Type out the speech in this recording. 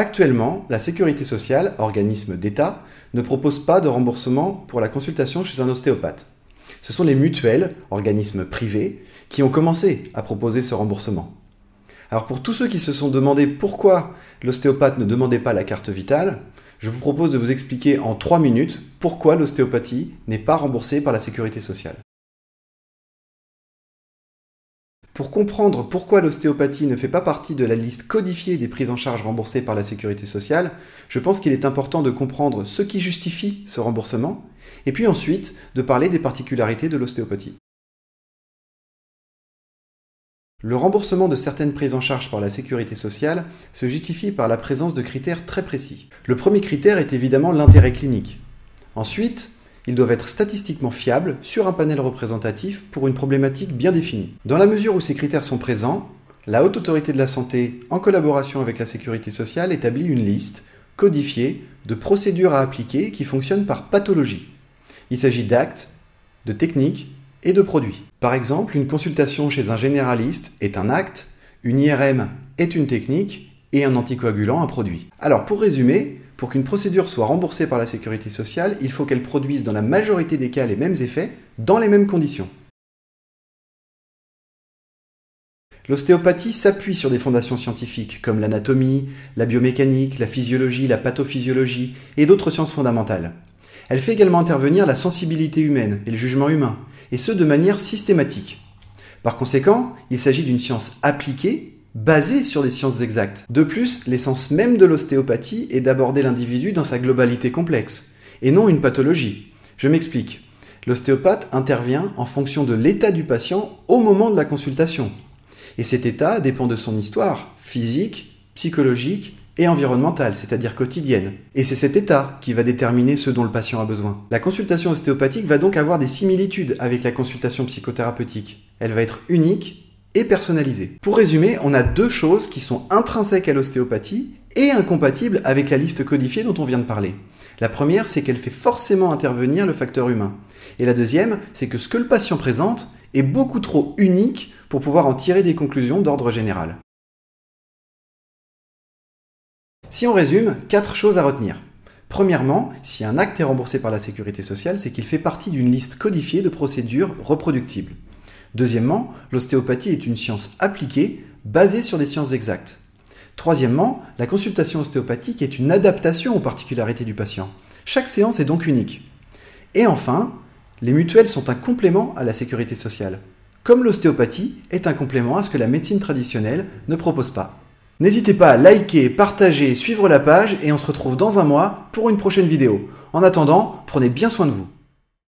Actuellement, la Sécurité sociale, organisme d'État, ne propose pas de remboursement pour la consultation chez un ostéopathe. Ce sont les mutuelles, organismes privés, qui ont commencé à proposer ce remboursement. Alors pour tous ceux qui se sont demandé pourquoi l'ostéopathe ne demandait pas la carte vitale, je vous propose de vous expliquer en trois minutes pourquoi l'ostéopathie n'est pas remboursée par la sécurité sociale. Pour comprendre pourquoi l'ostéopathie ne fait pas partie de la liste codifiée des prises en charge remboursées par la sécurité sociale, je pense qu'il est important de comprendre ce qui justifie ce remboursement, et puis ensuite de parler des particularités de l'ostéopathie. Le remboursement de certaines prises en charge par la sécurité sociale se justifie par la présence de critères très précis. Le premier critère est évidemment l'intérêt clinique. Ensuite, ils doivent être statistiquement fiables sur un panel représentatif pour une problématique bien définie. Dans la mesure où ces critères sont présents, la Haute Autorité de la Santé, en collaboration avec la Sécurité sociale, établit une liste codifiée de procédures à appliquer qui fonctionnent par pathologie. Il s'agit d'actes, de techniques et de produits. Par exemple, une consultation chez un généraliste est un acte, une IRM est une technique et un anticoagulant un produit. Alors pour résumer, pour qu'une procédure soit remboursée par la sécurité sociale, il faut qu'elle produise dans la majorité des cas les mêmes effets, dans les mêmes conditions. L'ostéopathie s'appuie sur des fondations scientifiques comme l'anatomie, la biomécanique, la physiologie, la pathophysiologie et d'autres sciences fondamentales. Elle fait également intervenir la sensibilité humaine et le jugement humain, et ce de manière systématique. Par conséquent, il s'agit d'une science appliquée basée sur des sciences exactes. De plus, l'essence même de l'ostéopathie est d'aborder l'individu dans sa globalité complexe, et non une pathologie. Je m'explique. L'ostéopathe intervient en fonction de l'état du patient au moment de la consultation. Et cet état dépend de son histoire physique, psychologique et environnementale, c'est-à-dire quotidienne. Et c'est cet état qui va déterminer ce dont le patient a besoin. La consultation ostéopathique va donc avoir des similitudes avec la consultation psychothérapeutique. Elle va être unique et personnalisé. Pour résumer, on a deux choses qui sont intrinsèques à l'ostéopathie et incompatibles avec la liste codifiée dont on vient de parler. La première, c'est qu'elle fait forcément intervenir le facteur humain. Et la deuxième, c'est que ce que le patient présente est beaucoup trop unique pour pouvoir en tirer des conclusions d'ordre général. Si on résume, quatre choses à retenir. Premièrement, si un acte est remboursé par la sécurité sociale, c'est qu'il fait partie d'une liste codifiée de procédures reproductibles. Deuxièmement, l'ostéopathie est une science appliquée basée sur des sciences exactes. Troisièmement, la consultation ostéopathique est une adaptation aux particularités du patient. Chaque séance est donc unique. Et enfin, les mutuelles sont un complément à la sécurité sociale, comme l'ostéopathie est un complément à ce que la médecine traditionnelle ne propose pas. N'hésitez pas à liker, partager, suivre la page et on se retrouve dans un mois pour une prochaine vidéo. En attendant, prenez bien soin de vous.